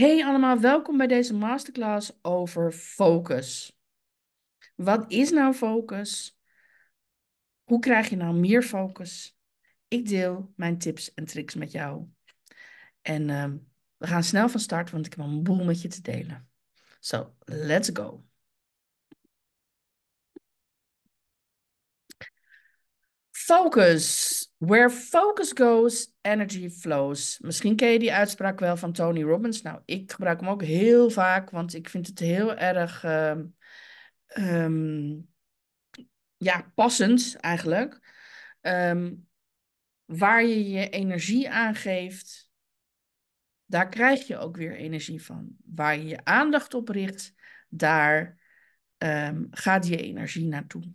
Hey allemaal, welkom bij deze masterclass over focus. Wat is nou focus? Hoe krijg je nou meer focus? Ik deel mijn tips en tricks met jou. En ehm, we gaan snel van start, want ik heb een boel met je te delen. So, let's go. Focus. Where focus goes, energy flows. Misschien ken je die uitspraak wel van Tony Robbins. Nou, ik gebruik hem ook heel vaak, want ik vind het heel erg ehm, ehm, ja, passend eigenlijk. Ehm, waar je je energie aan geeft, daar krijg je ook weer energie van. Waar je je aandacht op richt, daar gaat je energie naartoe.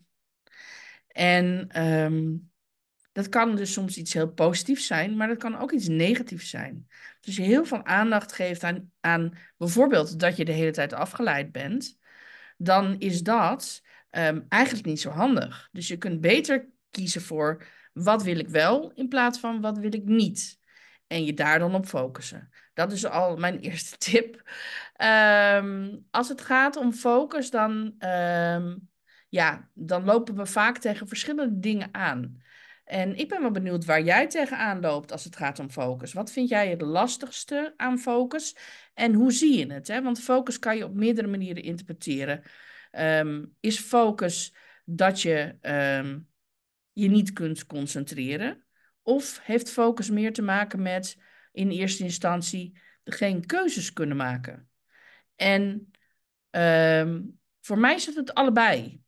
En ehm, dat kan dus soms iets heel positiefs zijn, maar dat kan ook iets negatiefs zijn. Dus je heel veel aandacht geeft aan, aan bijvoorbeeld dat je de hele tijd afgeleid bent, dan is dat ehm, eigenlijk niet zo handig. Dus je kunt beter kiezen voor wat wil ik wel in plaats van wat wil ik niet. En je daar dan op focussen. Dat is al mijn eerste tip. Ehm, als het gaat om focus, dan ja, dan lopen we vaak tegen verschillende dingen aan. En ik ben wel benieuwd waar jij tegenaan loopt als het gaat om focus. Wat vind jij het lastigste aan focus en hoe zie je het? Hè? Want focus kan je op meerdere manieren interpreteren. Ehm, is focus dat je ehm, je niet kunt concentreren? Of heeft focus meer te maken met in eerste instantie geen keuzes kunnen maken? En ehm, voor mij zit het allebei.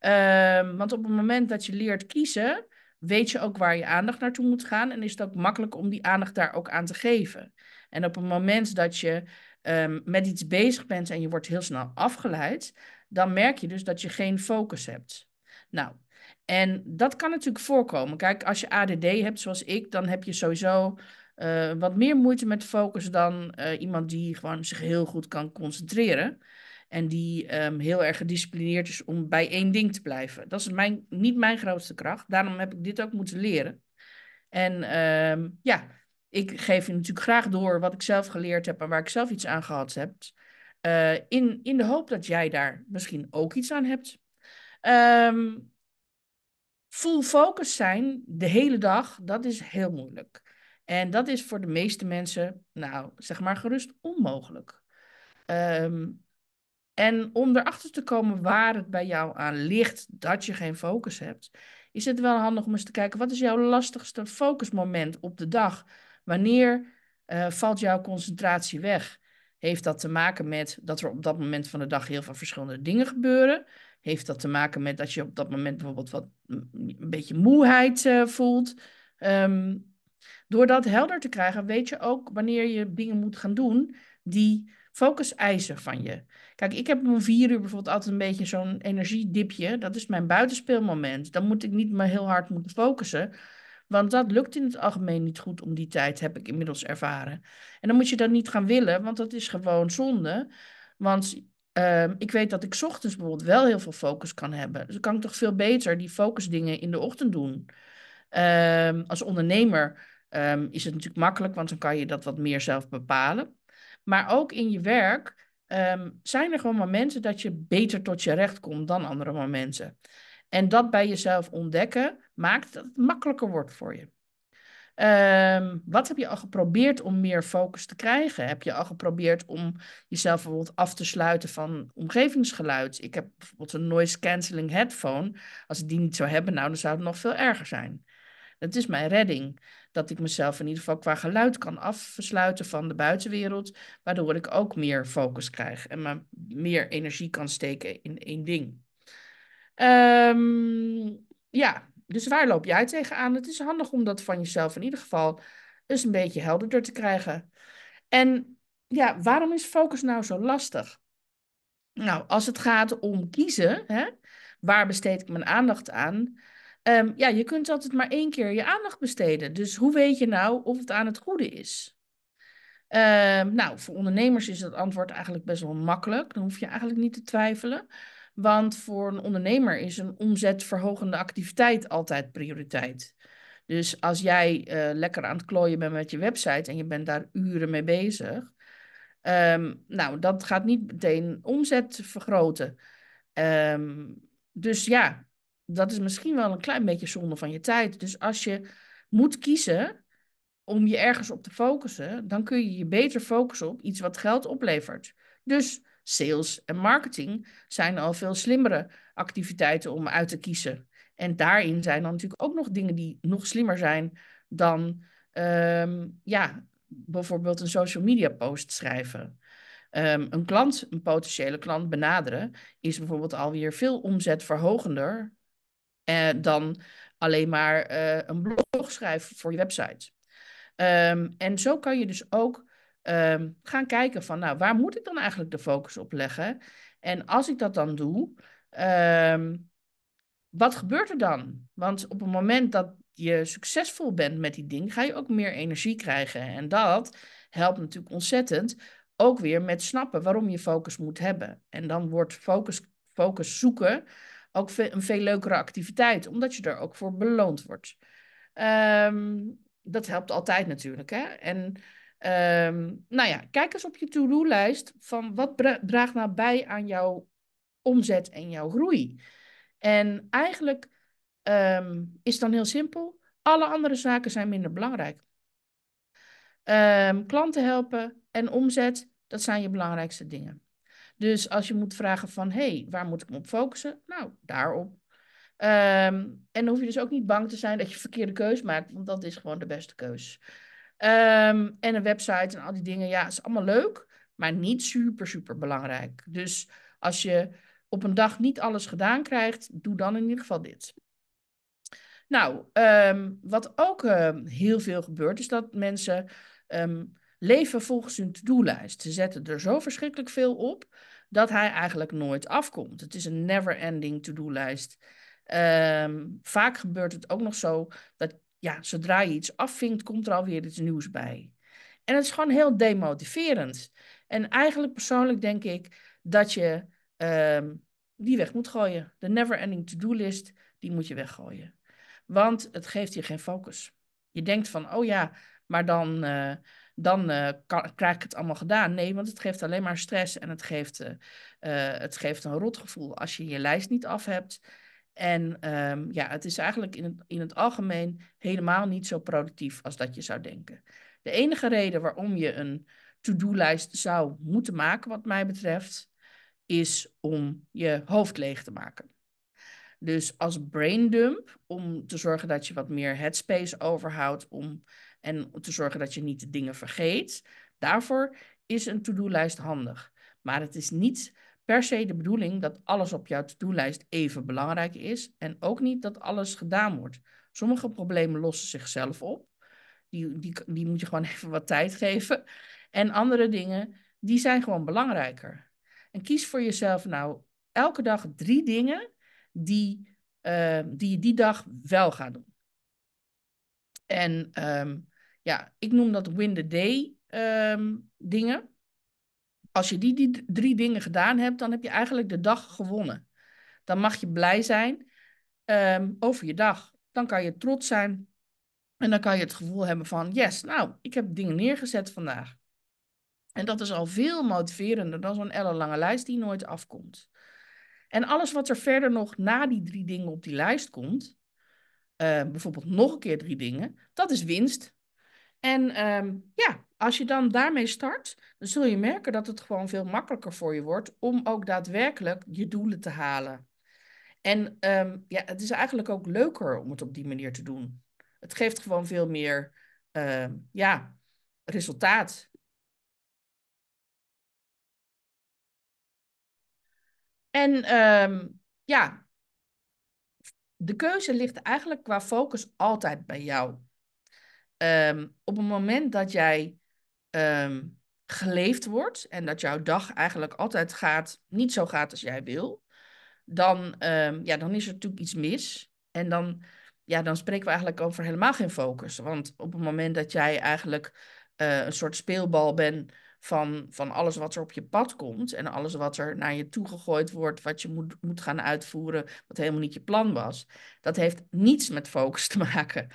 Ehm, want op het moment dat je leert kiezen, weet je ook waar je aandacht naartoe moet gaan en is het ook makkelijk om die aandacht daar ook aan te geven. En op het moment dat je ehm, met iets bezig bent en je wordt heel snel afgeleid, dan merk je dus dat je geen focus hebt. Nou, en dat kan natuurlijk voorkomen. Kijk, als je ADD hebt zoals ik, dan heb je sowieso eh, wat meer moeite met focus dan eh, iemand die gewoon zich heel goed kan concentreren. En die ehm, heel erg gedisciplineerd is om bij één ding te blijven. Dat is mijn, niet mijn grootste kracht. Daarom heb ik dit ook moeten leren. En ehm, ja, ik geef je natuurlijk graag door wat ik zelf geleerd heb en waar ik zelf iets aan gehad heb. Eh, in, in de hoop dat jij daar misschien ook iets aan hebt. Ehm, full focus zijn de hele dag, dat is heel moeilijk. En dat is voor de meeste mensen, nou zeg maar gerust, onmogelijk. Um, en om erachter te komen waar het bij jou aan ligt dat je geen focus hebt, is het wel handig om eens te kijken wat is jouw lastigste focusmoment op de dag? Wanneer eh, valt jouw concentratie weg? Heeft dat te maken met dat er op dat moment van de dag heel veel verschillende dingen gebeuren? Heeft dat te maken met dat je op dat moment bijvoorbeeld wat een beetje moeheid eh, voelt? Ehm, door dat helder te krijgen, weet je ook wanneer je dingen moet gaan doen die Focus-eisen van je. Kijk, ik heb om vier uur bijvoorbeeld altijd een beetje zo'n energiedipje. Dat is mijn buitenspeelmoment. Dan moet ik niet meer heel hard moeten focussen. Want dat lukt in het algemeen niet goed om die tijd, heb ik inmiddels ervaren. En dan moet je dat niet gaan willen, want dat is gewoon zonde. Want ehm, ik weet dat ik ochtends bijvoorbeeld wel heel veel focus kan hebben. Dus dan kan ik toch veel beter die focusdingen in de ochtend doen. Ehm, als ondernemer ehm, is het natuurlijk makkelijk, want dan kan je dat wat meer zelf bepalen. Maar ook in je werk ehm, zijn er gewoon momenten dat je beter tot je recht komt dan andere momenten. En dat bij jezelf ontdekken maakt dat het makkelijker wordt voor je. Ehm, wat heb je al geprobeerd om meer focus te krijgen? Heb je al geprobeerd om jezelf bijvoorbeeld af te sluiten van omgevingsgeluid? Ik heb bijvoorbeeld een noise cancelling headphone. Als ik die niet zou hebben, nou, dan zou het nog veel erger zijn. Dat is mijn redding dat ik mezelf in ieder geval qua geluid kan afsluiten van de buitenwereld, waardoor ik ook meer focus krijg en maar meer energie kan steken in één ding. Ehm, ja, dus waar loop jij tegenaan? Het is handig om dat van jezelf in ieder geval eens een beetje helderder te krijgen. En ja, waarom is focus nou zo lastig? Nou, als het gaat om kiezen, hè, waar besteed ik mijn aandacht aan? Ehm, ja, je kunt altijd maar één keer je aandacht besteden. Dus hoe weet je nou of het aan het goede is? Ehm, nou, voor ondernemers is dat antwoord eigenlijk best wel makkelijk. Dan hoef je eigenlijk niet te twijfelen. Want voor een ondernemer is een omzetverhogende activiteit altijd prioriteit. Dus als jij eh, lekker aan het klooien bent met je website en je bent daar uren mee bezig, um, nou, dat gaat niet meteen omzet vergroten. dus ja, dat is misschien wel een klein beetje zonde van je tijd. Dus als je moet kiezen om je ergens op te focussen, dan kun je je beter focussen op iets wat geld oplevert. Dus sales en marketing zijn al veel slimmere activiteiten om uit te kiezen. En daarin zijn dan natuurlijk ook nog dingen die nog slimmer zijn dan ehm, ja, bijvoorbeeld een social media post schrijven. Ehm, een klant, een potentiële klant benaderen, is bijvoorbeeld alweer veel omzetverhogender eh, dan alleen maar eh, een blog schrijven voor je website. Ehm, en zo kan je dus ook ehm, gaan kijken van, nou, waar moet ik dan eigenlijk de focus op leggen? En als ik dat dan doe, ehm, wat gebeurt er dan? Want op het moment dat je succesvol bent met die ding, ga je ook meer energie krijgen. En dat helpt natuurlijk ontzettend ook weer met snappen waarom je focus moet hebben. En dan wordt focus, focus zoeken ook een veel leukere activiteit, omdat je er ook voor beloond wordt. Ehm, dat helpt altijd natuurlijk. Hè? En ehm, nou ja, kijk eens op je to-do-lijst van wat draagt nou bij aan jouw omzet en jouw groei. En eigenlijk ehm, is het dan heel simpel. Alle andere zaken zijn minder belangrijk. klanten helpen en omzet, dat zijn je belangrijkste dingen. Dus als je moet vragen van, hé, hey, waar moet ik me op focussen? Nou, daarop. Ehm, en dan hoef je dus ook niet bang te zijn dat je verkeerde keus maakt, want dat is gewoon de beste keus. Ehm, en een website en al die dingen, ja, is allemaal leuk, maar niet super, super belangrijk. Dus als je op een dag niet alles gedaan krijgt, doe dan in ieder geval dit. Nou, ehm, wat ook heel veel gebeurt, is dat mensen leven volgens hun to-do-lijst. Ze zetten er zo verschrikkelijk veel op dat hij eigenlijk nooit afkomt. Het is een never-ending to-do-lijst. Ehm, vaak gebeurt het ook nog zo dat ja, zodra je iets afvinkt, komt er alweer iets nieuws bij. En het is gewoon heel demotiverend. En eigenlijk persoonlijk denk ik dat je ehm, die weg moet gooien. De never-ending to-do-list, die moet je weggooien. Want het geeft je geen focus. Je denkt van, oh ja, maar dan, eh, dan eh, kan, krijg ik het allemaal gedaan. Nee, want het geeft alleen maar stress en het geeft, uh, het geeft een rotgevoel als je je lijst niet af hebt. En ehm, ja, het is eigenlijk in het, in het algemeen helemaal niet zo productief als dat je zou denken. De enige reden waarom je een to-do-lijst zou moeten maken, wat mij betreft, is om je hoofd leeg te maken. Dus als braindump, om te zorgen dat je wat meer headspace overhoudt, om en te zorgen dat je niet de dingen vergeet. Daarvoor is een to-do-lijst handig. Maar het is niet per se de bedoeling dat alles op jouw to-do-lijst even belangrijk is en ook niet dat alles gedaan wordt. Sommige problemen lossen zichzelf op. Die, die, die moet je gewoon even wat tijd geven. En andere dingen, die zijn gewoon belangrijker. En kies voor jezelf nou elke dag drie dingen die, eh, die je die dag wel gaat doen. En ehm, ja, ik noem dat win the day ehm, dingen. Als je die, die drie dingen gedaan hebt, dan heb je eigenlijk de dag gewonnen. Dan mag je blij zijn ehm, over je dag. Dan kan je trots zijn. En dan kan je het gevoel hebben van, yes, nou, ik heb dingen neergezet vandaag. En dat is al veel motiverender dan zo'n ellenlange lijst die nooit afkomt. En alles wat er verder nog na die drie dingen op die lijst komt, ehm, bijvoorbeeld nog een keer drie dingen, dat is winst. En ehm, ja, als je dan daarmee start, dan zul je merken dat het gewoon veel makkelijker voor je wordt om ook daadwerkelijk je doelen te halen. En ehm, ja, het is eigenlijk ook leuker om het op die manier te doen. Het geeft gewoon veel meer ehm, ja, resultaat. En ja, de keuze ligt eigenlijk qua focus altijd bij jou. Ehm, op het moment dat jij ehm, geleefd wordt en dat jouw dag eigenlijk altijd gaat, niet zo gaat als jij wil, dan, ehm, ja, dan is er natuurlijk iets mis. En dan, ja, dan spreken we eigenlijk over helemaal geen focus. Want op het moment dat jij eigenlijk eh, een soort speelbal bent van, van alles wat er op je pad komt en alles wat er naar je toe gegooid wordt, wat je moet, moet gaan uitvoeren, wat helemaal niet je plan was, dat heeft niets met focus te maken.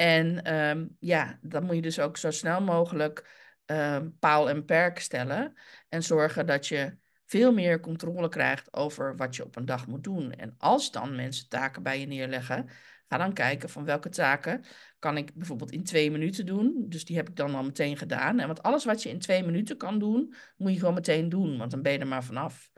En ehm, ja, dan moet je dus ook zo snel mogelijk ehm, paal en perk stellen. En zorgen dat je veel meer controle krijgt over wat je op een dag moet doen. En als dan mensen taken bij je neerleggen, ga dan kijken van welke taken kan ik bijvoorbeeld in twee minuten doen. Dus die heb ik dan al meteen gedaan. En want alles wat je in twee minuten kan doen, moet je gewoon meteen doen, want dan ben je er maar vanaf.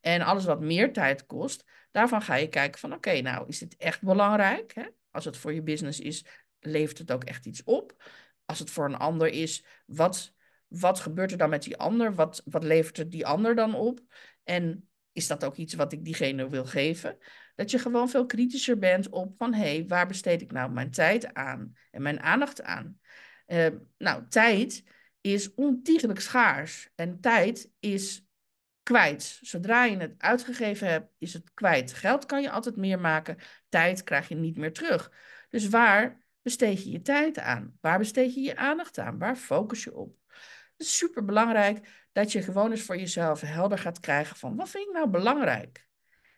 En alles wat meer tijd kost, daarvan ga je kijken van oké, nou is dit echt belangrijk? Hè? Als het voor je business is, levert het ook echt iets op? Als het voor een ander is, wat, wat gebeurt er dan met die ander? Wat, wat levert het die ander dan op? En is dat ook iets wat ik diegene wil geven? Dat je gewoon veel kritischer bent op van hé, hey, waar besteed ik nou mijn tijd aan en mijn aandacht aan? Eh, nou, tijd is ontiegelijk schaars en tijd is kwijt. Zodra je het uitgegeven hebt, is het kwijt. Geld kan je altijd meer maken, tijd krijg je niet meer terug. Dus waar besteed je je tijd aan? Waar besteed je je aandacht aan? Waar focus je op? Het is super belangrijk dat je gewoon eens voor jezelf helder gaat krijgen van wat vind ik nou belangrijk?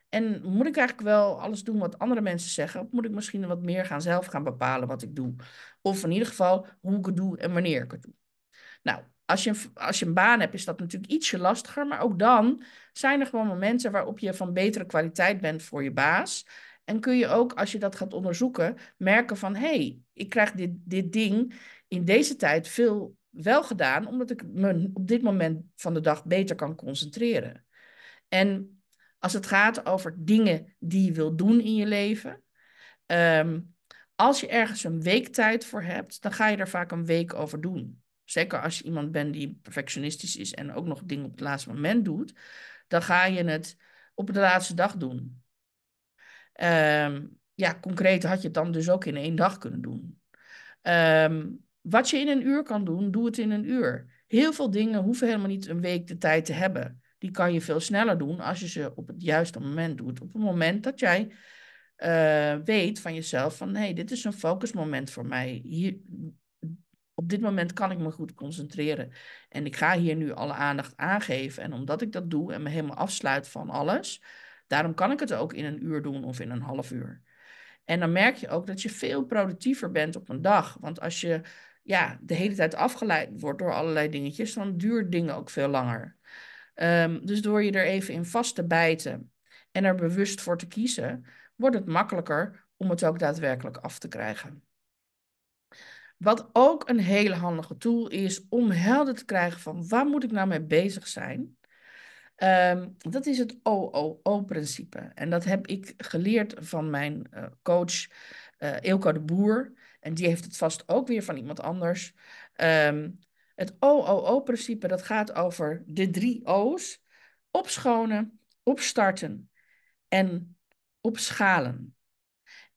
En moet ik eigenlijk wel alles doen wat andere mensen zeggen? Of moet ik misschien wat meer gaan zelf gaan bepalen wat ik doe? Of in ieder geval hoe ik het doe en wanneer ik het doe. Nou, als je, als je een baan hebt, is dat natuurlijk ietsje lastiger. Maar ook dan zijn er gewoon momenten waarop je van betere kwaliteit bent voor je baas. En kun je ook, als je dat gaat onderzoeken, merken van hé, hey, ik krijg dit, dit ding in deze tijd veel wel gedaan, omdat ik me op dit moment van de dag beter kan concentreren. En als het gaat over dingen die je wil doen in je leven, ehm, als je ergens een week tijd voor hebt, dan ga je er vaak een week over doen. Zeker als je iemand bent die perfectionistisch is en ook nog dingen op het laatste moment doet, dan ga je het op de laatste dag doen. Ehm, ja, concreet had je het dan dus ook in één dag kunnen doen. Ehm, wat je in een uur kan doen, doe het in een uur. Heel veel dingen hoeven helemaal niet een week de tijd te hebben. Die kan je veel sneller doen als je ze op het juiste moment doet. Op het moment dat jij eh, weet van jezelf van hey, dit is een focusmoment voor mij. Hier, op dit moment kan ik me goed concentreren. En ik ga hier nu alle aandacht aan geven. En omdat ik dat doe en me helemaal afsluit van alles, Daarom kan ik het ook in een uur doen of in een half uur. En dan merk je ook dat je veel productiever bent op een dag. Want als je ja, de hele tijd afgeleid wordt door allerlei dingetjes, dan duurt dingen ook veel langer. Ehm, dus door je er even in vast te bijten en er bewust voor te kiezen, wordt het makkelijker om het ook daadwerkelijk af te krijgen. Wat ook een hele handige tool is om helder te krijgen van waar moet ik nou mee bezig zijn, Ehm, dat is het OOO-principe. En dat heb ik geleerd van mijn eh, coach uh, Eelco de Boer. En die heeft het vast ook weer van iemand anders. Um, het OOO-principe dat gaat over de drie O's. Opschonen, opstarten en opschalen.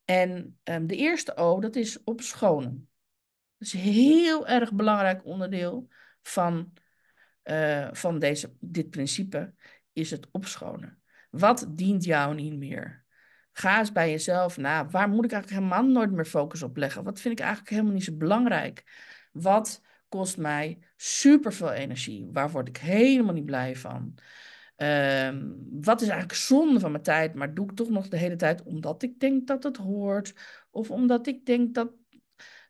En ehm, de eerste O, dat is opschonen. Dat is een heel erg belangrijk onderdeel van eh, van deze, dit principe is het opschonen. Wat dient jou niet meer? Ga eens bij jezelf na. Waar moet ik eigenlijk helemaal nooit meer focus op leggen? Wat vind ik eigenlijk helemaal niet zo belangrijk? Wat kost mij superveel energie? Waar word ik helemaal niet blij van? Ehm, wat is eigenlijk zonde van mijn tijd, maar doe ik toch nog de hele tijd omdat ik denk dat het hoort? Of omdat ik denk dat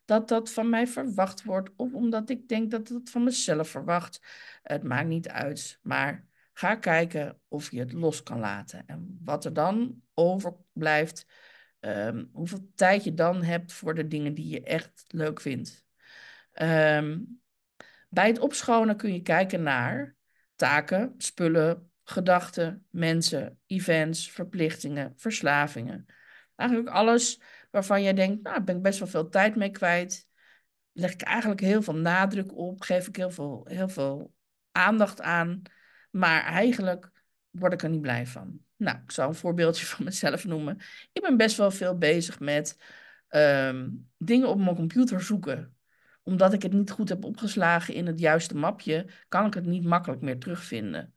dat dat van mij verwacht wordt. Of omdat ik denk dat dat van mezelf verwacht. Het maakt niet uit. Maar ga kijken of je het los kan laten. En wat er dan overblijft. Ehm, hoeveel tijd je dan hebt voor de dingen die je echt leuk vindt. Ehm, bij het opschonen kun je kijken naar taken, spullen, gedachten, mensen, events, verplichtingen, verslavingen. Eigenlijk alles waarvan jij denkt, nou, daar ben ik best wel veel tijd mee kwijt. Leg ik eigenlijk heel veel nadruk op, geef ik heel veel, heel veel aandacht aan, maar eigenlijk word ik er niet blij van. Nou, ik zal een voorbeeldje van mezelf noemen. Ik ben best wel veel bezig met ehm, dingen op mijn computer zoeken. Omdat ik het niet goed heb opgeslagen in het juiste mapje, kan ik het niet makkelijk meer terugvinden.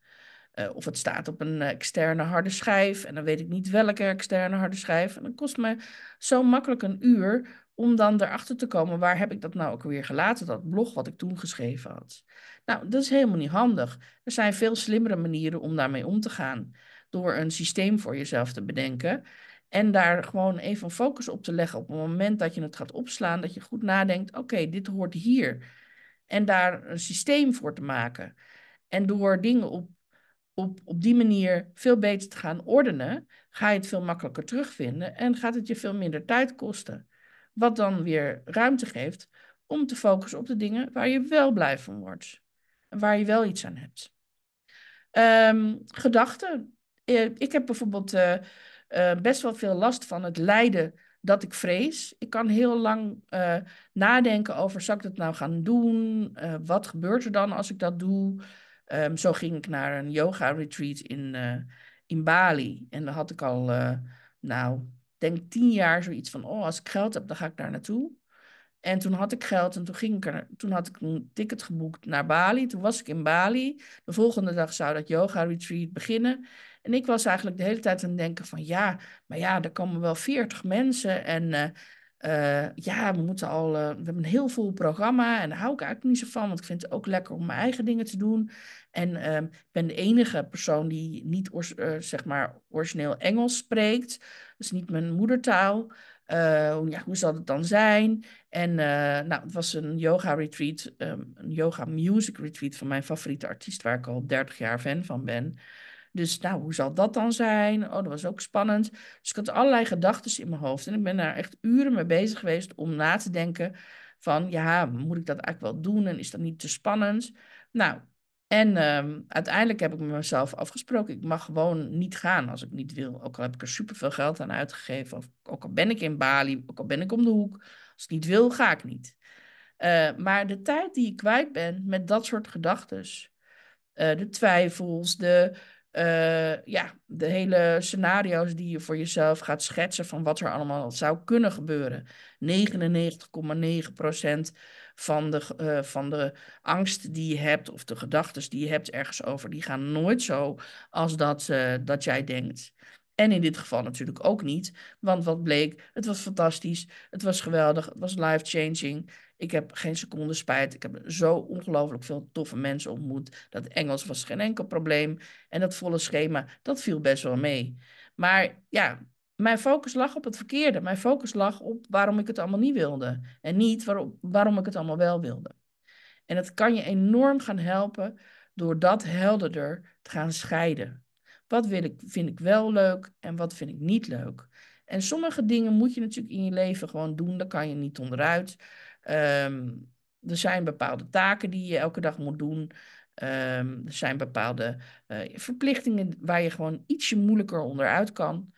Eh, of het staat op een eh, externe harde schijf en dan weet ik niet welke externe harde schijf. En dan kost me zo makkelijk een uur om dan erachter te komen waar heb ik dat nou ook weer gelaten, dat blog wat ik toen geschreven had. Nou, dat is helemaal niet handig. Er zijn veel slimmere manieren om daarmee om te gaan. Door een systeem voor jezelf te bedenken en daar gewoon even een focus op te leggen op het moment dat je het gaat opslaan, dat je goed nadenkt, oké, dit hoort hier. En daar een systeem voor te maken. En door dingen op op, op die manier veel beter te gaan ordenen, ga je het veel makkelijker terugvinden en gaat het je veel minder tijd kosten. Wat dan weer ruimte geeft om te focussen op de dingen waar je wel blij van wordt. Waar je wel iets aan hebt. Ehm, gedachten. Eh, ik heb bijvoorbeeld eh, eh, best wel veel last van het lijden dat ik vrees. Ik kan heel lang nadenken over, zou ik dat nou gaan doen? wat gebeurt er dan als ik dat doe? Ehm, zo ging ik naar een yoga retreat in, eh, in Bali. En daar had ik al, eh, nou, denk tien jaar zoiets van: oh, als ik geld heb, dan ga ik daar naartoe. En toen had ik geld en toen, ging ik er, toen had ik een ticket geboekt naar Bali. Toen was ik in Bali. De volgende dag zou dat yoga retreat beginnen. En ik was eigenlijk de hele tijd aan het denken van ja, maar ja, er komen wel veertig mensen en eh, eh, ja, we moeten al. Eh, we hebben een heel vol programma en daar hou ik eigenlijk niet zo van, want ik vind het ook lekker om mijn eigen dingen te doen. En ehm, ik ben de enige persoon die niet eh, zeg maar origineel Engels spreekt, dus niet mijn moedertaal. ja, hoe zal het dan zijn? En nou, het was een yoga retreat, ehm, een yoga music retreat van mijn favoriete artiest, waar ik al 30 jaar fan van ben. Dus nou, hoe zal dat dan zijn? Oh, dat was ook spannend. Dus ik had allerlei gedachten in mijn hoofd. En ik ben daar echt uren mee bezig geweest om na te denken van, ja, moet ik dat eigenlijk wel doen? En is dat niet te spannend? Nou, en ehm, uiteindelijk heb ik met mezelf afgesproken, ik mag gewoon niet gaan als ik niet wil. Ook al heb ik er superveel geld aan uitgegeven, of ook al ben ik in Bali, ook al ben ik om de hoek. Als ik niet wil, ga ik niet. Eh, maar de tijd die ik kwijt ben met dat soort gedachten, eh, de twijfels, de, uh, ja, de hele scenario's die je voor jezelf gaat schetsen van wat er allemaal zou kunnen gebeuren. 99,9% van de, uh, van de angst die je hebt of de gedachten die je hebt ergens over, die gaan nooit zo als dat, eh, dat jij denkt. En in dit geval natuurlijk ook niet. Want wat bleek, het was fantastisch. Het was geweldig. Het was life-changing. Ik heb geen seconde spijt. Ik heb zo ongelooflijk veel toffe mensen ontmoet. Dat Engels was geen enkel probleem. En dat volle schema, dat viel best wel mee. Maar ja, mijn focus lag op het verkeerde. Mijn focus lag op waarom ik het allemaal niet wilde. En niet waarom, waarom ik het allemaal wel wilde. En dat kan je enorm gaan helpen door dat helderder te gaan scheiden. Wat wil ik, vind ik wel leuk en wat vind ik niet leuk? En sommige dingen moet je natuurlijk in je leven gewoon doen, daar kan je niet onderuit. Ehm, er zijn bepaalde taken die je elke dag moet doen. Ehm, er zijn bepaalde eh, verplichtingen waar je gewoon ietsje moeilijker onderuit kan.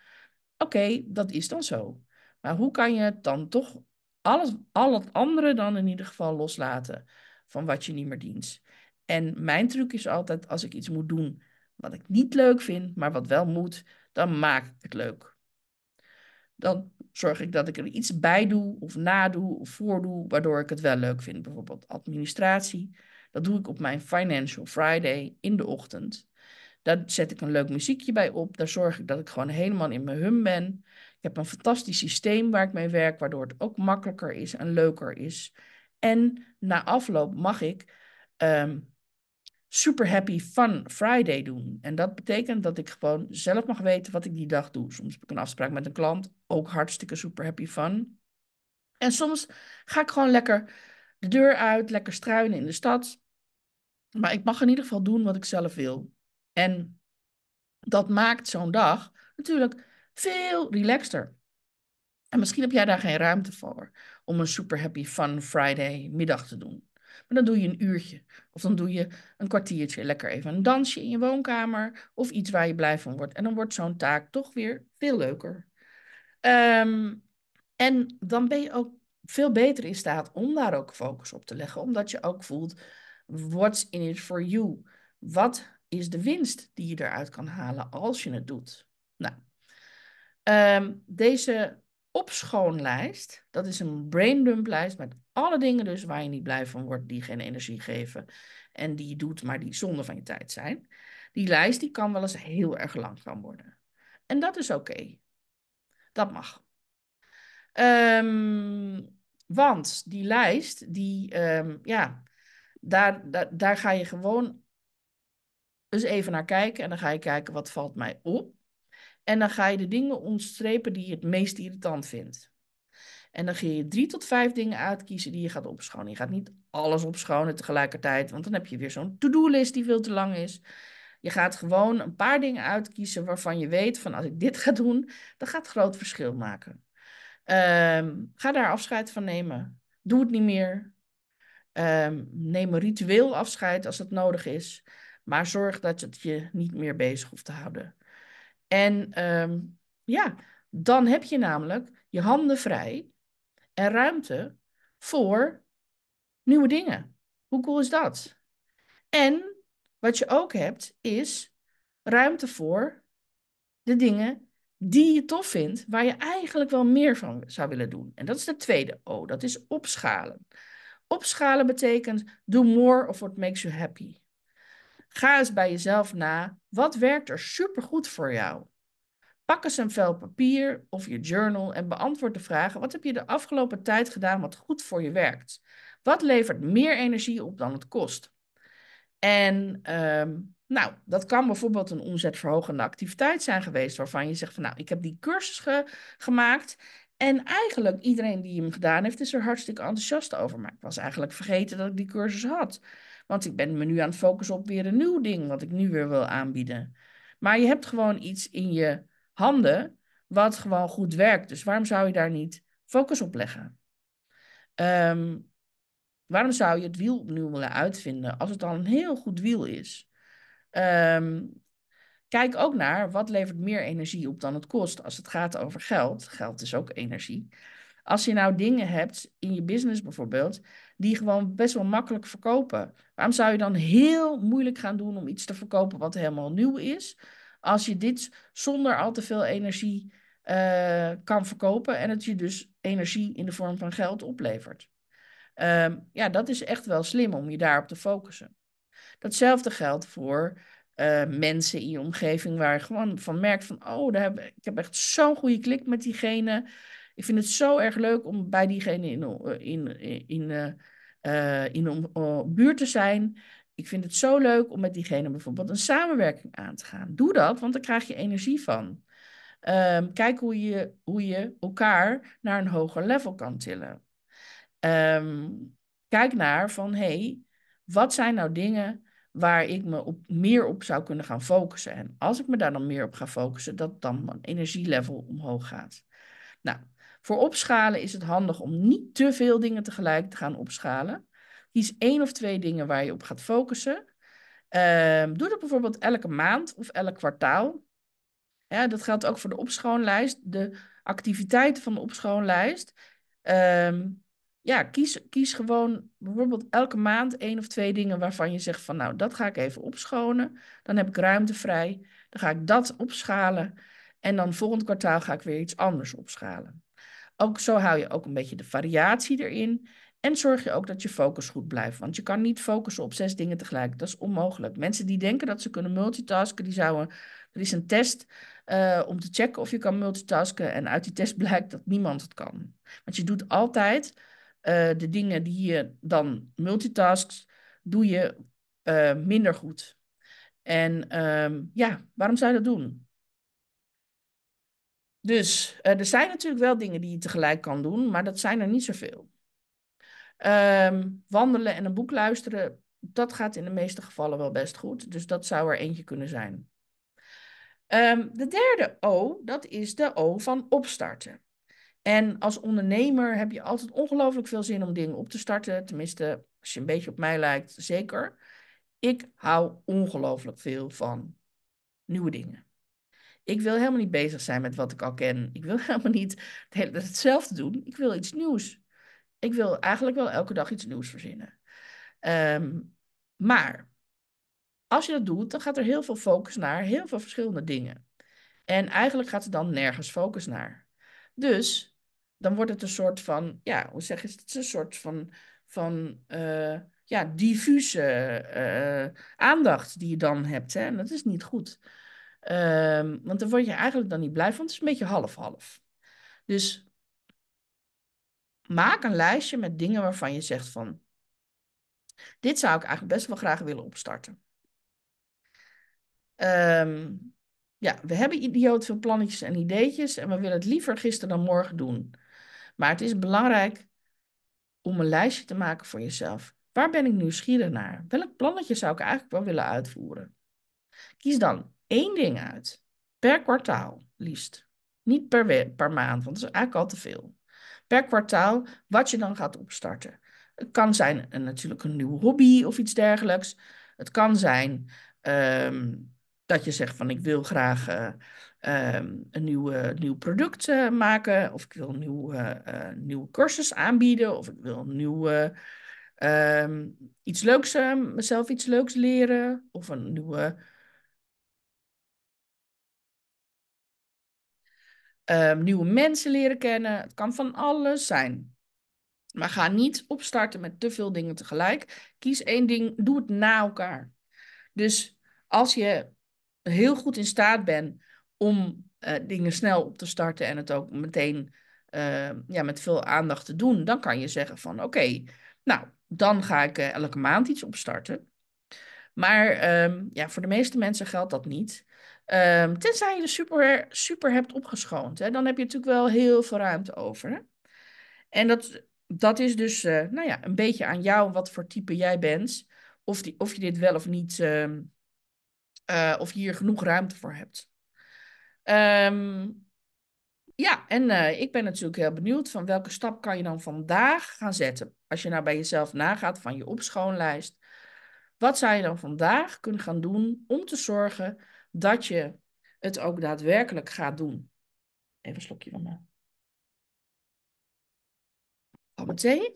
Oké, dat is dan zo. Maar hoe kan je het dan toch alles, al het andere dan in ieder geval loslaten van wat je niet meer dient? En mijn truc is altijd als ik iets moet doen wat ik niet leuk vind, maar wat wel moet, dan maak ik het leuk. Dan zorg ik dat ik er iets bij doe, of nadoe, of voordoe, waardoor ik het wel leuk vind. Bijvoorbeeld administratie. Dat doe ik op mijn Financial Friday in de ochtend. Daar zet ik een leuk muziekje bij op. Daar zorg ik dat ik gewoon helemaal in mijn hum ben. Ik heb een fantastisch systeem waar ik mee werk, waardoor het ook makkelijker is en leuker is. En na afloop mag ik ehm, super happy fun Friday doen. En dat betekent dat ik gewoon zelf mag weten wat ik die dag doe. Soms heb ik een afspraak met een klant, ook hartstikke super happy fun. En soms ga ik gewoon lekker de deur uit, lekker struinen in de stad. Maar ik mag in ieder geval doen wat ik zelf wil. En dat maakt zo'n dag natuurlijk veel relaxter. En misschien heb jij daar geen ruimte voor om een super happy fun Friday middag te doen. Maar dan doe je een uurtje. Of dan doe je een kwartiertje. Lekker even een dansje in je woonkamer. Of iets waar je blij van wordt. En dan wordt zo'n taak toch weer veel leuker. Ehm, en dan ben je ook veel beter in staat om daar ook focus op te leggen. Omdat je ook voelt, what's in it for you? Wat is de winst die je eruit kan halen als je het doet? Nou, ehm, deze opschoonlijst. Dat is een braindumplijst met alle dingen dus waar je niet blij van wordt, die geen energie geven en die je doet, maar die zonde van je tijd zijn. Die lijst die kan wel eens heel erg lang gaan worden. En dat is oké. Dat mag. Ehm, want die lijst, die, ehm, ja, daar, daar, daar ga je gewoon eens even naar kijken en dan ga je kijken wat valt mij op. En dan ga je de dingen ontstrepen die je het meest irritant vindt. En dan ga je drie tot vijf dingen uitkiezen die je gaat opschonen. Je gaat niet alles opschonen tegelijkertijd, want dan heb je weer zo'n to-do-list die veel te lang is. Je gaat gewoon een paar dingen uitkiezen waarvan je weet van als ik dit ga doen, dat gaat groot verschil maken. Ehm, ga daar afscheid van nemen. Doe het niet meer. Ehm, neem een ritueel afscheid als dat nodig is. Maar zorg dat je het je niet meer bezig hoeft te houden. En ehm, ja, dan heb je namelijk je handen vrij en ruimte voor nieuwe dingen. Hoe cool is dat? En wat je ook hebt, is ruimte voor de dingen die je tof vindt, waar je eigenlijk wel meer van zou willen doen. En dat is de tweede O, dat is opschalen. Opschalen betekent do more of what makes you happy. Ga eens bij jezelf na, wat werkt er supergoed voor jou? Pak eens een vel papier of je journal en beantwoord de vragen: wat heb je de afgelopen tijd gedaan wat goed voor je werkt? Wat levert meer energie op dan het kost? En ehm, nou, dat kan bijvoorbeeld een omzetverhogende activiteit zijn geweest waarvan je zegt van nou, ik heb die cursus gemaakt en eigenlijk iedereen die hem gedaan heeft, is er hartstikke enthousiast over. Maar ik was eigenlijk vergeten dat ik die cursus had. Want ik ben me nu aan het focussen op weer een nieuw ding wat ik nu weer wil aanbieden. Maar je hebt gewoon iets in je handen wat gewoon goed werkt. Dus waarom zou je daar niet focus op leggen? Ehm, waarom zou je het wiel opnieuw willen uitvinden als het al een heel goed wiel is? Um, Kijk ook naar wat levert meer energie op dan het kost. Als het gaat over geld, geld is ook energie. Als je nou dingen hebt in je business bijvoorbeeld, die gewoon best wel makkelijk verkopen. Waarom zou je dan heel moeilijk gaan doen om iets te verkopen wat helemaal nieuw is? Als je dit zonder al te veel energie eh, kan verkopen en dat je dus energie in de vorm van geld oplevert. Ehm, ja, dat is echt wel slim om je daarop te focussen. Datzelfde geldt voor eh, mensen in je omgeving waar je gewoon van merkt van, oh, daar heb, ik heb echt zo'n goede klik met diegene. Ik vind het zo erg leuk om bij diegene in, eh, in, in, eh, in de buur buurt te zijn. Ik vind het zo leuk om met diegene bijvoorbeeld een samenwerking aan te gaan. Doe dat, want daar krijg je energie van. Ehm, kijk hoe je, hoe je elkaar naar een hoger level kan tillen. Ehm, kijk naar van, hé, hey, wat zijn nou dingen waar ik me op, meer op zou kunnen gaan focussen. En als ik me daar dan meer op ga focussen, dat dan mijn energielevel omhoog gaat. Nou, voor opschalen is het handig om niet te veel dingen tegelijk te gaan opschalen. Kies één of twee dingen waar je op gaat focussen. Ehm, doe dat bijvoorbeeld elke maand of elk kwartaal. Ja, dat geldt ook voor de opschoonlijst. De activiteiten van de opschoonlijst. Um, ja, kies, kies gewoon bijvoorbeeld elke maand één of twee dingen waarvan je zegt van nou, dat ga ik even opschonen. Dan heb ik ruimte vrij. Dan ga ik dat opschalen. En dan volgend kwartaal ga ik weer iets anders opschalen. Ook zo hou je ook een beetje de variatie erin. En zorg je ook dat je focus goed blijft. Want je kan niet focussen op zes dingen tegelijk. Dat is onmogelijk. Mensen die denken dat ze kunnen multitasken, die zouden. Er is een test eh, om te checken of je kan multitasken. En uit die test blijkt dat niemand het kan. Want je doet altijd eh, de dingen die je dan multitaskt, doe je eh, minder goed. En ehm, ja, waarom zou je dat doen? Dus eh, er zijn natuurlijk wel dingen die je tegelijk kan doen, maar dat zijn er niet zoveel. Ehm, wandelen en een boek luisteren, dat gaat in de meeste gevallen wel best goed. Dus dat zou er eentje kunnen zijn. Ehm, de derde O, dat is de O van opstarten. En als ondernemer heb je altijd ongelooflijk veel zin om dingen op te starten. Tenminste, als je een beetje op mij lijkt, zeker. Ik hou ongelooflijk veel van nieuwe dingen. Ik wil helemaal niet bezig zijn met wat ik al ken. Ik wil helemaal niet hetzelfde doen. Ik wil iets nieuws. Ik wil eigenlijk wel elke dag iets nieuws verzinnen. Ehm, maar als je dat doet, dan gaat er heel veel focus naar heel veel verschillende dingen. En eigenlijk gaat er dan nergens focus naar. Dus dan wordt het een soort van, ja, hoe zeg je het? is een soort van, van eh, ja, diffuse eh, aandacht die je dan hebt. Hè? En dat is niet goed. Ehm, want dan word je eigenlijk dan niet blij van. Het is een beetje half-half. Dus maak een lijstje met dingen waarvan je zegt van... Dit zou ik eigenlijk best wel graag willen opstarten. Ehm, ja, we hebben idioot veel plannetjes en ideetjes en we willen het liever gisteren dan morgen doen. Maar het is belangrijk om een lijstje te maken voor jezelf. Waar ben ik nieuwsgierig naar? Welk plannetje zou ik eigenlijk wel willen uitvoeren? Kies dan één ding uit, per kwartaal liefst. Niet per, per maand, want dat is eigenlijk al te veel. Per kwartaal wat je dan gaat opstarten. Het kan zijn een, natuurlijk een nieuwe hobby of iets dergelijks. Het kan zijn ehm, dat je zegt van ik wil graag eh, Ehm, een nieuw, eh, nieuw product eh, maken, of ik wil een eh, nieuwe cursus aanbieden, of ik wil een nieuw, ehm, iets leuks, mezelf iets leuks leren, of een nieuwe. Ehm, nieuwe mensen leren kennen. Het kan van alles zijn. Maar ga niet opstarten met te veel dingen tegelijk. Kies één ding, doe het na elkaar. Dus als je heel goed in staat bent om eh, dingen snel op te starten en het ook meteen eh, ja, met veel aandacht te doen, dan kan je zeggen van oké, nou, dan ga ik eh, elke maand iets opstarten. Maar ehm, ja, voor de meeste mensen geldt dat niet. Ehm, tenzij je er super, super hebt opgeschoond. Hè, dan heb je natuurlijk wel heel veel ruimte over. En dat, dat is dus nou ja, een beetje aan jou wat voor type jij bent. Of, die, of je dit wel of niet, ehm, of je hier genoeg ruimte voor hebt. Um, ja, en eh, ik ben natuurlijk heel benieuwd van welke stap kan je dan vandaag gaan zetten? Als je nou bij jezelf nagaat van je opschoonlijst. Wat zou je dan vandaag kunnen gaan doen om te zorgen dat je het ook daadwerkelijk gaat doen? Even een slokje van me. Al mijn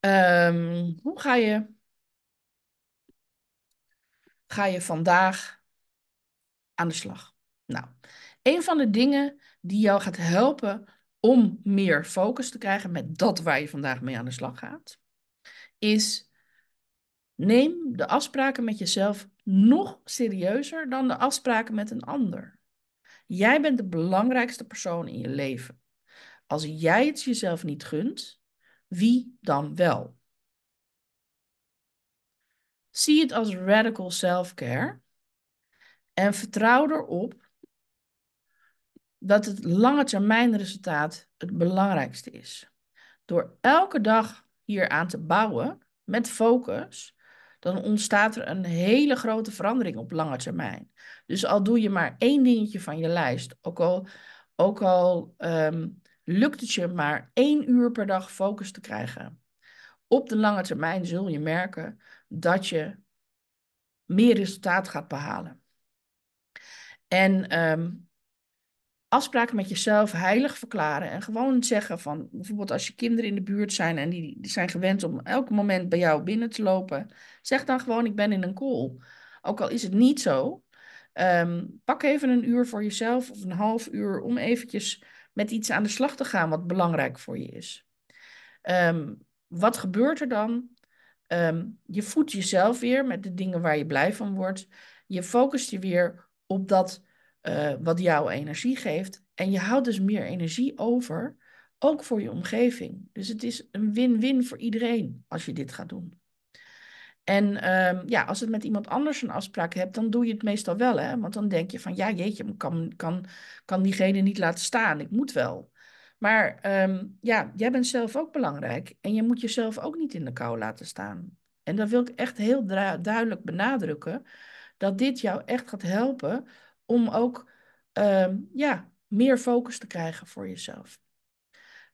Um, hoe ga je, ga je vandaag aan de slag? Nou, een van de dingen die jou gaat helpen om meer focus te krijgen met dat waar je vandaag mee aan de slag gaat, is neem de afspraken met jezelf nog serieuzer dan de afspraken met een ander. Jij bent de belangrijkste persoon in je leven. Als jij het jezelf niet gunt, wie dan wel? Zie het als radical self-care en vertrouw erop dat het lange termijn resultaat het belangrijkste is. Door elke dag hier aan te bouwen met focus, dan ontstaat er een hele grote verandering op lange termijn. Dus al doe je maar één dingetje van je lijst, ook al, ook al ehm, lukt het je maar één uur per dag focus te krijgen, op de lange termijn zul je merken dat je meer resultaat gaat behalen. En ehm, afspraken met jezelf heilig verklaren. En gewoon zeggen van, bijvoorbeeld als je kinderen in de buurt zijn en die, die zijn gewend om elk moment bij jou binnen te lopen, zeg dan gewoon ik ben in een call. Ook al is het niet zo, ehm, pak even een uur voor jezelf of een half uur om eventjes met iets aan de slag te gaan wat belangrijk voor je is. Ehm, wat gebeurt er dan? Ehm, je voedt jezelf weer met de dingen waar je blij van wordt. Je focust je weer op dat eh, wat jou energie geeft. En je houdt dus meer energie over, ook voor je omgeving. Dus het is een win-win voor iedereen als je dit gaat doen. En ehm, ja, als het met iemand anders een afspraak hebt, dan doe je het meestal wel, hè? Want dan denk je van, ja, jeetje, ik kan, kan, kan diegene niet laten staan, ik moet wel. Maar ehm, ja, jij bent zelf ook belangrijk en je moet jezelf ook niet in de kou laten staan. En dat wil ik echt heel duidelijk benadrukken, dat dit jou echt gaat helpen om ook ehm, ja, meer focus te krijgen voor jezelf.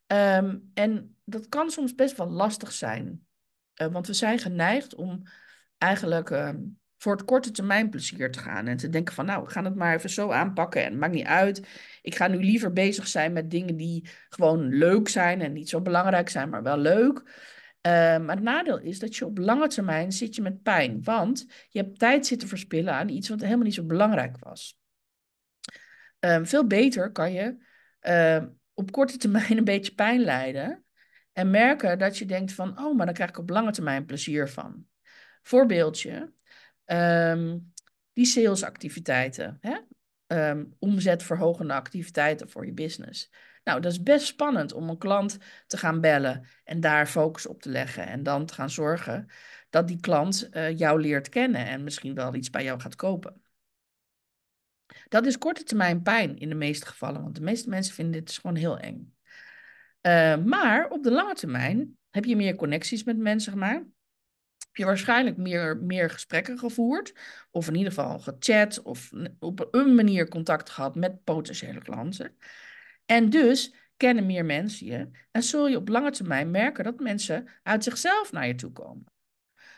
Ehm, en dat kan soms best wel lastig zijn, eh, want we zijn geneigd om eigenlijk ehm, voor het korte termijn plezier te gaan en te denken van nou, ik ga het maar even zo aanpakken en het maakt niet uit. Ik ga nu liever bezig zijn met dingen die gewoon leuk zijn en niet zo belangrijk zijn, maar wel leuk. maar het nadeel is dat je op lange termijn zit je met pijn. Want je hebt tijd zitten verspillen aan iets wat helemaal niet zo belangrijk was. Ehm, veel beter kan je ehm, op korte termijn een beetje pijn lijden. En merken dat je denkt van, oh, maar dan krijg ik op lange termijn plezier van. Voorbeeldje, ehm, die salesactiviteiten. Hè? Um, omzetverhogende activiteiten voor je business. Nou, dat is best spannend om een klant te gaan bellen en daar focus op te leggen. En dan te gaan zorgen dat die klant eh, jou leert kennen en misschien wel iets bij jou gaat kopen. Dat is korte termijn pijn in de meeste gevallen, want de meeste mensen vinden dit dus gewoon heel eng. Eh, maar op de lange termijn heb je meer connecties met mensen gemaakt. Heb je waarschijnlijk meer, meer gesprekken gevoerd, of in ieder geval gechat, of op een manier contact gehad met potentiële klanten. En dus kennen meer mensen je en zul je op lange termijn merken dat mensen uit zichzelf naar je toe komen.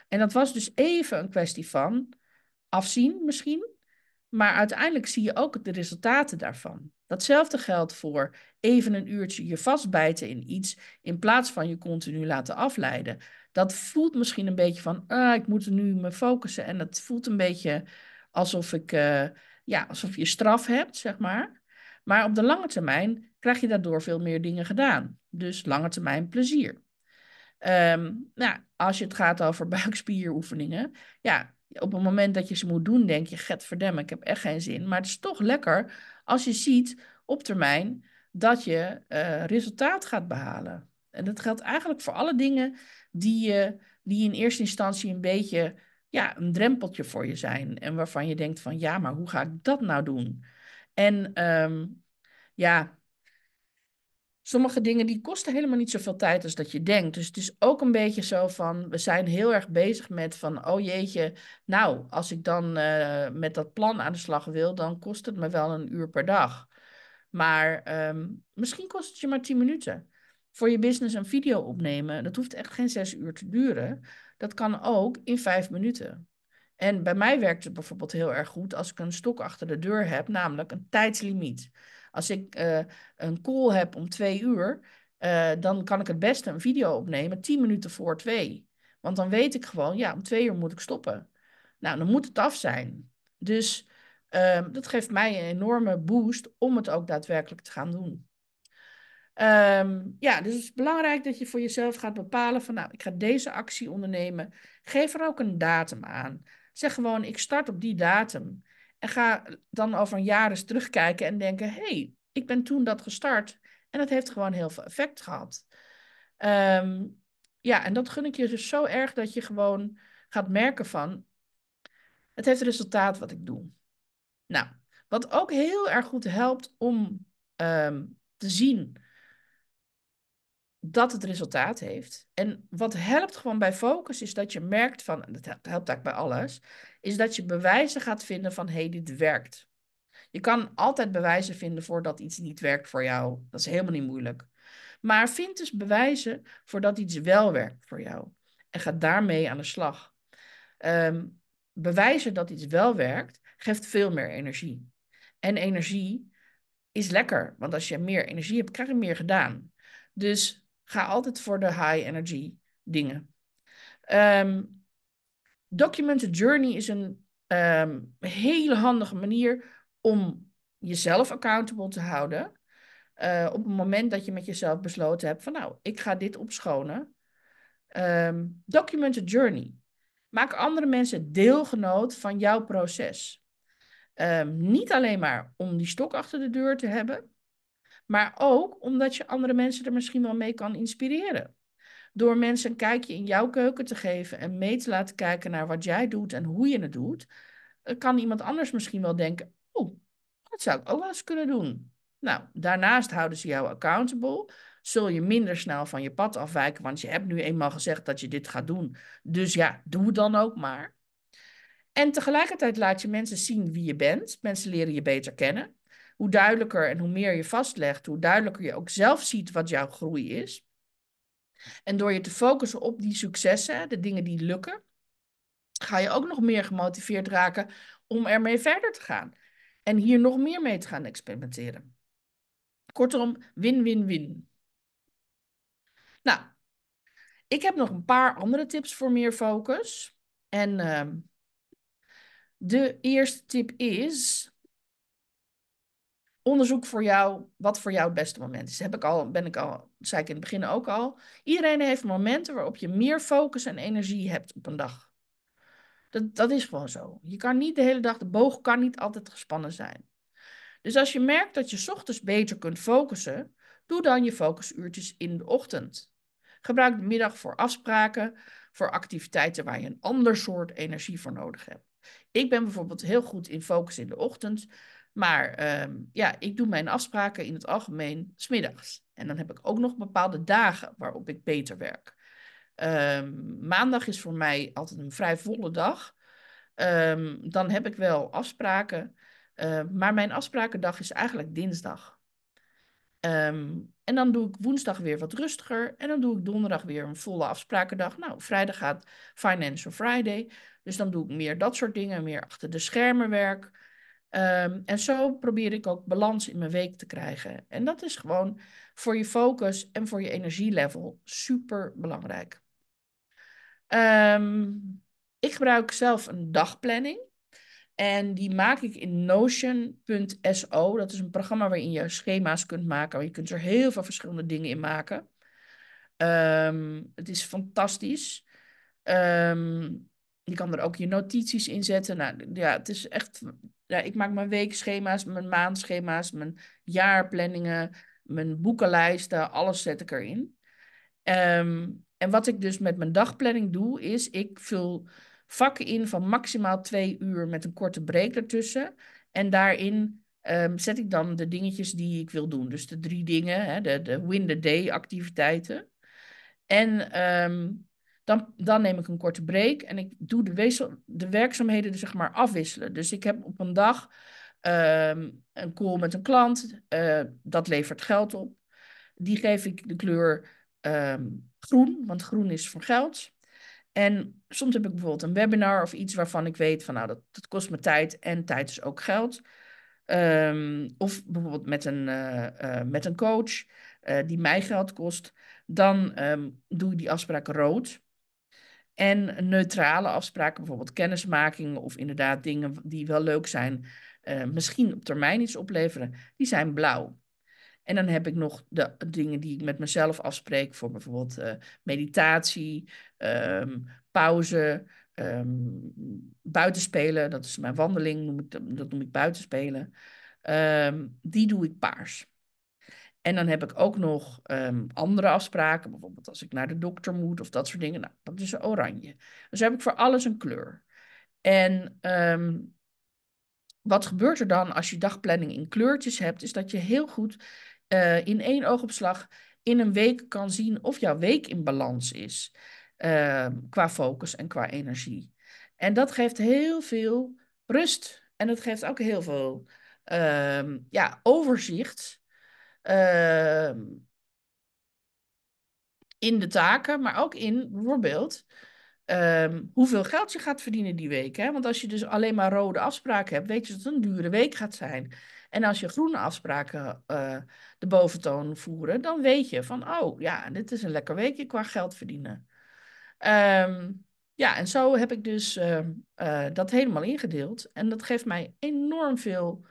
En dat was dus even een kwestie van afzien misschien, maar uiteindelijk zie je ook de resultaten daarvan. Datzelfde geldt voor even een uurtje je vastbijten in iets in plaats van je continu laten afleiden. Dat voelt misschien een beetje van, ah, ik moet er nu me focussen. En dat voelt een beetje alsof, ik, eh, ja, alsof je straf hebt, zeg maar. Maar op de lange termijn krijg je daardoor veel meer dingen gedaan. Dus lange termijn plezier. Ehm, nou, als je het gaat over buikspieroefeningen, ja, op het moment dat je ze moet doen, denk je, get verdem ik heb echt geen zin. Maar het is toch lekker als je ziet op termijn dat je eh, resultaat gaat behalen. En dat geldt eigenlijk voor alle dingen die, je, die in eerste instantie een beetje ja, een drempeltje voor je zijn. En waarvan je denkt van ja, maar hoe ga ik dat nou doen? En ehm, ja, sommige dingen die kosten helemaal niet zoveel tijd als dat je denkt. Dus het is ook een beetje zo van, we zijn heel erg bezig met van, oh jeetje, nou, als ik dan eh, met dat plan aan de slag wil, dan kost het me wel een uur per dag. Maar ehm, misschien kost het je maar 10 minuten. Voor je business een video opnemen, dat hoeft echt geen zes uur te duren. Dat kan ook in vijf minuten. En bij mij werkt het bijvoorbeeld heel erg goed als ik een stok achter de deur heb, namelijk een tijdslimiet. Als ik eh, een call heb om twee uur, eh, dan kan ik het beste een video opnemen tien minuten voor twee. Want dan weet ik gewoon, ja, om twee uur moet ik stoppen. Nou, dan moet het af zijn. Dus ehm, dat geeft mij een enorme boost om het ook daadwerkelijk te gaan doen. Ehm, ja, dus het is belangrijk dat je voor jezelf gaat bepalen van, nou, ik ga deze actie ondernemen. Geef er ook een datum aan. Zeg gewoon, ik start op die datum. En ga dan over een jaar eens terugkijken en denken: hé, hey, ik ben toen dat gestart en dat heeft gewoon heel veel effect gehad. Ehm, ja, en dat gun ik je dus zo erg dat je gewoon gaat merken van, het heeft resultaat wat ik doe. Nou, wat ook heel erg goed helpt om ehm, te zien dat het resultaat heeft. En wat helpt gewoon bij focus is dat je merkt van, dat helpt eigenlijk bij alles, is dat je bewijzen gaat vinden van hé, hey, dit werkt. Je kan altijd bewijzen vinden voordat iets niet werkt voor jou. Dat is helemaal niet moeilijk. Maar vind dus bewijzen voordat iets wel werkt voor jou. En ga daarmee aan de slag. Ehm, bewijzen dat iets wel werkt, geeft veel meer energie. En energie is lekker, want als je meer energie hebt, krijg je meer gedaan. Dus Ga altijd voor de high energy dingen. Um, ehm, documented journey is een ehm, hele handige manier om jezelf accountable te houden. Eh, op het moment dat je met jezelf besloten hebt van nou, ik ga dit opschonen. Um, ehm, documented journey. Maak andere mensen deelgenoot van jouw proces. niet alleen maar om die stok achter de deur te hebben, maar ook omdat je andere mensen er misschien wel mee kan inspireren. Door mensen een kijkje in jouw keuken te geven en mee te laten kijken naar wat jij doet en hoe je het doet, eh, kan iemand anders misschien wel denken: Oh, dat zou ik ook wel eens kunnen doen. Nou, daarnaast houden ze jou accountable. Zul je minder snel van je pad afwijken, want je hebt nu eenmaal gezegd dat je dit gaat doen. Dus ja, doe het dan ook maar. En tegelijkertijd laat je mensen zien wie je bent. Mensen leren je beter kennen hoe duidelijker en hoe meer je vastlegt, hoe duidelijker je ook zelf ziet wat jouw groei is. En door je te focussen op die successen, de dingen die lukken, ga je ook nog meer gemotiveerd raken om ermee verder te gaan. En hier nog meer mee te gaan experimenteren. Kortom, win-win-win. Nou, ik heb nog een paar andere tips voor meer focus. En ehm, de eerste tip is onderzoek voor jou wat voor jou het beste moment is. Heb ik al, ben ik al, zei ik in het begin ook al. Iedereen heeft momenten waarop je meer focus en energie hebt op een dag. Dat, dat is gewoon zo. Je kan niet de hele dag, de boog kan niet altijd gespannen zijn. Dus als je merkt dat je ochtends beter kunt focussen, doe dan je focusuurtjes in de ochtend. Gebruik de middag voor afspraken, voor activiteiten waar je een ander soort energie voor nodig hebt. Ik ben bijvoorbeeld heel goed in focus in de ochtend, maar ehm, ja, ik doe mijn afspraken in het algemeen smiddags. En dan heb ik ook nog bepaalde dagen waarop ik beter werk. Ehm, maandag is voor mij altijd een vrij volle dag. Ehm, dan heb ik wel afspraken. maar mijn afsprakendag is eigenlijk dinsdag. en dan doe ik woensdag weer wat rustiger. En dan doe ik donderdag weer een volle afsprakendag. Nou, vrijdag gaat Financial Friday. Dus dan doe ik meer dat soort dingen, meer achter de schermen werk. Ehm, en zo probeer ik ook balans in mijn week te krijgen. En dat is gewoon voor je focus en voor je energielevel super belangrijk. Ehm, ik gebruik zelf een dagplanning. En die maak ik in Notion.so. Dat is een programma waarin je schema's kunt maken. Je kunt er heel veel verschillende dingen in maken. Ehm, het is fantastisch. Um, je kan er ook je notities in zetten. Nou, ja, het is echt. Ja, ik maak mijn weekschema's, mijn maandschema's, mijn jaarplanningen, mijn boekenlijsten, alles zet ik erin. Um, en wat ik dus met mijn dagplanning doe, is ik vul vakken in van maximaal twee uur met een korte break ertussen. En daarin ehm, zet ik dan de dingetjes die ik wil doen. Dus de drie dingen, hè, de, de win the day activiteiten. En um, dan, dan neem ik een korte break en ik doe de, de werkzaamheden zeg maar afwisselen. Dus ik heb op een dag ehm, een call met een klant, eh, dat levert geld op. Die geef ik de kleur ehm, groen, want groen is voor geld. En soms heb ik bijvoorbeeld een webinar of iets waarvan ik weet van nou dat, kost me tijd en tijd is ook geld. Ehm, of bijvoorbeeld met een, eh, eh, met een coach die mij geld kost, dan doe ik die afspraak rood. En neutrale afspraken, bijvoorbeeld kennismaking of inderdaad dingen die wel leuk zijn, eh, misschien op termijn iets opleveren, die zijn blauw. En dan heb ik nog de dingen die ik met mezelf afspreek voor bijvoorbeeld eh, meditatie, ehm, pauze, ehm, buitenspelen, dat is mijn wandeling, noem ik, dat noem ik buitenspelen. Ehm, die doe ik paars. En dan heb ik ook nog ehm, andere afspraken, bijvoorbeeld als ik naar de dokter moet of dat soort dingen. Nou, dat is oranje. Dus heb ik voor alles een kleur. En ehm, wat gebeurt er dan als je dagplanning in kleurtjes hebt, is dat je heel goed eh, in één oogopslag in een week kan zien of jouw week in balans is ehm, qua focus en qua energie. En dat geeft heel veel rust en het geeft ook heel veel ja, overzicht Ehm, in de taken, maar ook in bijvoorbeeld ehm, hoeveel geld je gaat verdienen die week. Hè? Want als je dus alleen maar rode afspraken hebt, weet je dat het een dure week gaat zijn. En als je groene afspraken eh, de boventoon voeren, dan weet je van, oh ja, dit is een lekker weekje qua geld verdienen. Ehm, ja, en zo heb ik dus eh, dat helemaal ingedeeld. En dat geeft mij enorm veel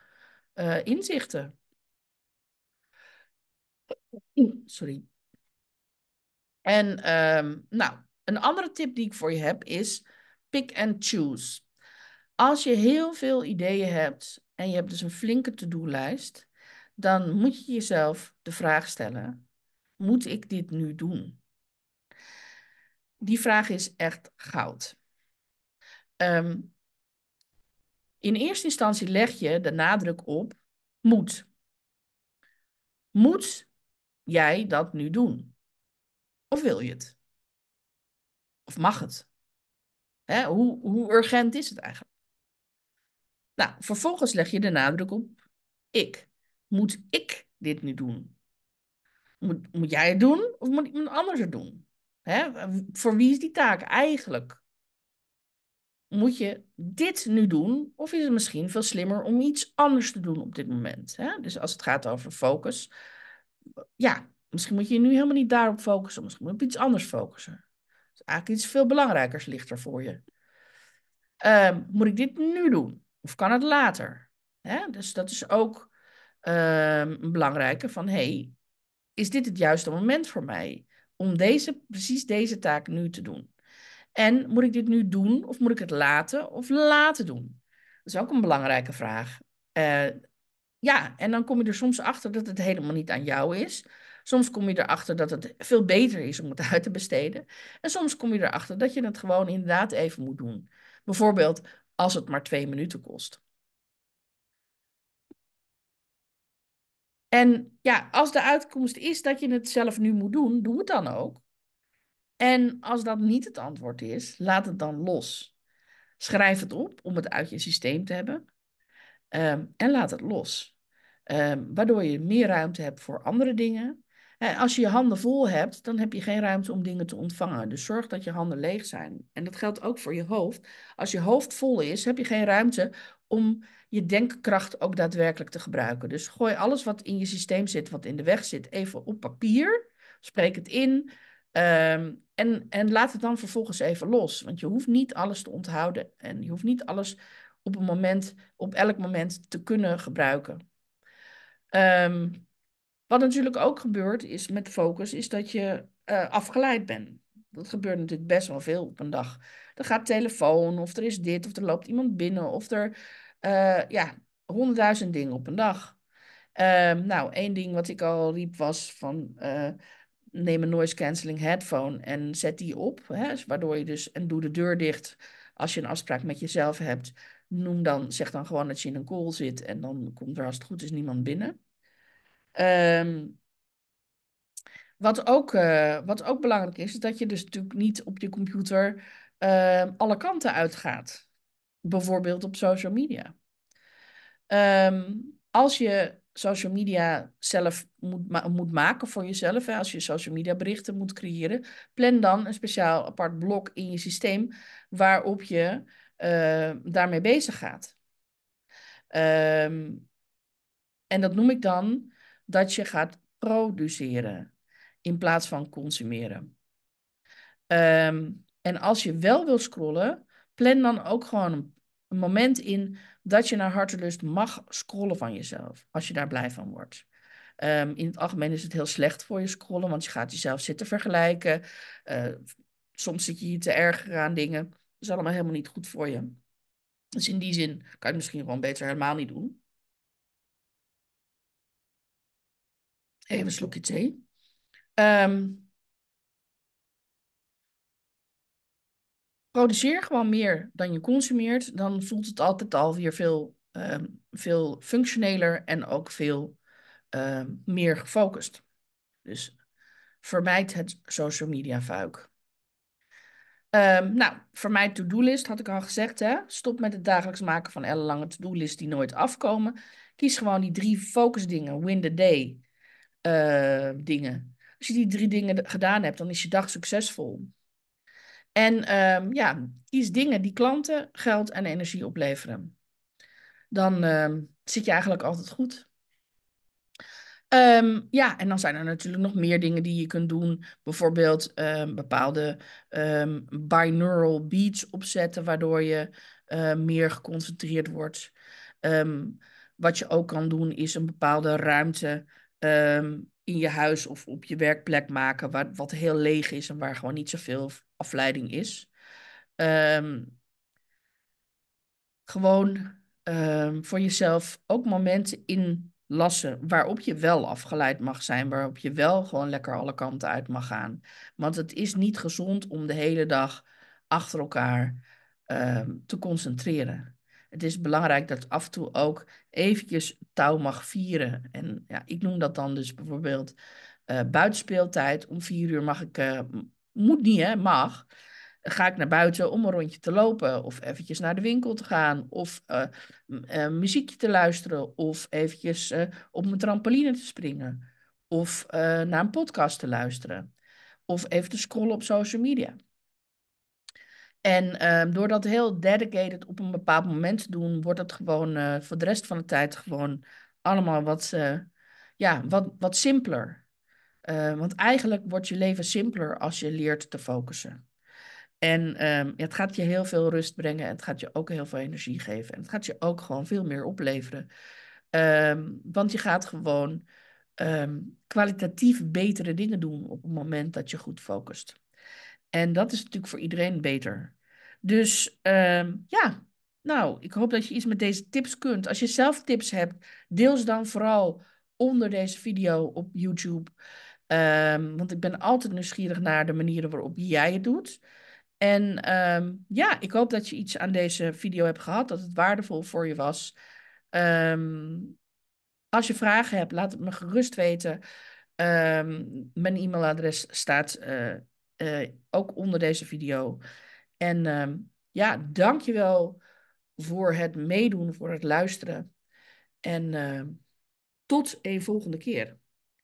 eh, inzichten. Sorry. En ehm, nou, een andere tip die ik voor je heb is pick and choose. Als je heel veel ideeën hebt en je hebt dus een flinke to-do-lijst, dan moet je jezelf de vraag stellen: moet ik dit nu doen? Die vraag is echt goud. Ehm, in eerste instantie leg je de nadruk op moet. Moet jij dat nu doen? Of wil je het? Of mag het? Hè, hoe, hoe urgent is het eigenlijk? Nou, vervolgens leg je de nadruk op ik. Moet ik dit nu doen? Moet, moet jij het doen of moet iemand anders het doen? Hè? Voor wie is die taak eigenlijk? Moet je dit nu doen of is het misschien veel slimmer om iets anders te doen op dit moment? Hè? Dus als het gaat over focus, ja, misschien moet je je nu helemaal niet daarop focussen. Misschien moet je op iets anders focussen. Dus eigenlijk iets veel belangrijkers ligt er voor je. Ehm, moet ik dit nu doen? Of kan het later? Hè? Dus dat is ook um, een belangrijke van... hey, is dit het juiste moment voor mij om deze, precies deze taak nu te doen? En moet ik dit nu doen of moet ik het laten of laten doen? Dat is ook een belangrijke vraag. Eh, ja, en dan kom je er soms achter dat het helemaal niet aan jou is. Soms kom je erachter dat het veel beter is om het uit te besteden. En soms kom je erachter dat je het gewoon inderdaad even moet doen. Bijvoorbeeld als het maar twee minuten kost. En ja, als de uitkomst is dat je het zelf nu moet doen, doe het dan ook. En als dat niet het antwoord is, laat het dan los. Schrijf het op om het uit je systeem te hebben. Ehm, en laat het los. Ehm, waardoor je meer ruimte hebt voor andere dingen. En als je je handen vol hebt, dan heb je geen ruimte om dingen te ontvangen. Dus zorg dat je handen leeg zijn. En dat geldt ook voor je hoofd. Als je hoofd vol is, heb je geen ruimte om je denkkracht ook daadwerkelijk te gebruiken. Dus gooi alles wat in je systeem zit, wat in de weg zit, even op papier. Spreek het in. Ehm, en, en laat het dan vervolgens even los. Want je hoeft niet alles te onthouden. En je hoeft niet alles op, een moment, op elk moment te kunnen gebruiken. Ehm, wat natuurlijk ook gebeurt is met focus, is dat je eh, afgeleid bent. Dat gebeurt natuurlijk best wel veel op een dag. Er gaat telefoon, of er is dit, of er loopt iemand binnen, of er, eh, ja, honderdduizend dingen op een dag. Um, nou, één ding wat ik al riep was van eh, neem een noise cancelling headphone en zet die op. Hè, dus waardoor je dus, en doe de deur dicht als je een afspraak met jezelf hebt. Noem dan, zeg dan gewoon dat je in een call zit en dan komt er als het goed is niemand binnen. Um, wat, ook, eh, wat ook belangrijk is, is dat je dus natuurlijk niet op je computer ehm, alle kanten uitgaat. Bijvoorbeeld op social media. Ehm, als je social media zelf moet, moet maken voor jezelf, hè, als je social media berichten moet creëren, plan dan een speciaal apart blok in je systeem waarop je daarmee bezig gaat. en dat noem ik dan dat je gaat produceren in plaats van consumeren. Ehm, en als je wel wil scrollen, plan dan ook gewoon een moment in dat je naar hartelust mag scrollen van jezelf, als je daar blij van wordt. Ehm, in het algemeen is het heel slecht voor je scrollen, want je gaat jezelf zitten vergelijken. Eh, soms zit je je te erger aan dingen. Dat is allemaal helemaal niet goed voor je. Dus in die zin kan je het misschien gewoon beter helemaal niet doen. Even een slokje thee. Ehm, produceer gewoon meer dan je consumeert. Dan voelt het altijd alweer veel, ehm, veel functioneler en ook veel ehm, meer gefocust. Dus vermijd het social media vuik. Um, nou, voor to-do-list had ik al gezegd. Hè? Stop met het dagelijks maken van ellenlange to-do-list die nooit afkomen. Kies gewoon die drie focusdingen. Win the day, eh, dingen. Als je die drie dingen gedaan hebt, dan is je dag succesvol. En um, ja, iets dingen die klanten geld en energie opleveren. Dan ehm, zit je eigenlijk altijd goed. Ehm, ja, en dan zijn er natuurlijk nog meer dingen die je kunt doen. Bijvoorbeeld bepaalde binaural beats opzetten, waardoor je eh, meer geconcentreerd wordt. wat je ook kan doen, is een bepaalde ruimte Ehm, in je huis of op je werkplek maken, waar, wat heel leeg is en waar gewoon niet zoveel afleiding is. Ehm, gewoon ehm, voor jezelf ook momenten inlassen waarop je wel afgeleid mag zijn, waarop je wel gewoon lekker alle kanten uit mag gaan. Want het is niet gezond om de hele dag achter elkaar te concentreren het is belangrijk dat af en toe ook eventjes touw mag vieren. En ja, ik noem dat dan dus bijvoorbeeld eh, buitenspeeltijd. Om vier uur mag ik, eh, moet niet hè, mag. Ga ik naar buiten om een rondje te lopen of eventjes naar de winkel te gaan of eh, muziekje te luisteren of eventjes op mijn trampoline te springen of naar een podcast te luisteren of even te scrollen op social media. En ehm, door dat heel dedicated op een bepaald moment te doen, wordt het gewoon eh, voor de rest van de tijd gewoon allemaal wat, eh, ja, wat, wat simpeler. Ehm, want eigenlijk wordt je leven simpeler als je leert te focussen. En ehm, het gaat je heel veel rust brengen en het gaat je ook heel veel energie geven. En het gaat je ook gewoon veel meer opleveren. want je gaat gewoon kwalitatief betere dingen doen op het moment dat je goed focust. En dat is natuurlijk voor iedereen beter. Dus ehm, ja, nou, ik hoop dat je iets met deze tips kunt. Als je zelf tips hebt, deel ze dan vooral onder deze video op YouTube. Ehm, want ik ben altijd nieuwsgierig naar de manieren waarop jij het doet. En ehm, ja, ik hoop dat je iets aan deze video hebt gehad, dat het waardevol voor je was. als je vragen hebt, laat het me gerust weten. mijn e-mailadres staat uh, eh, ook onder deze video. En ehm, ja, dankjewel voor het meedoen, voor het luisteren. En ehm, tot een volgende keer.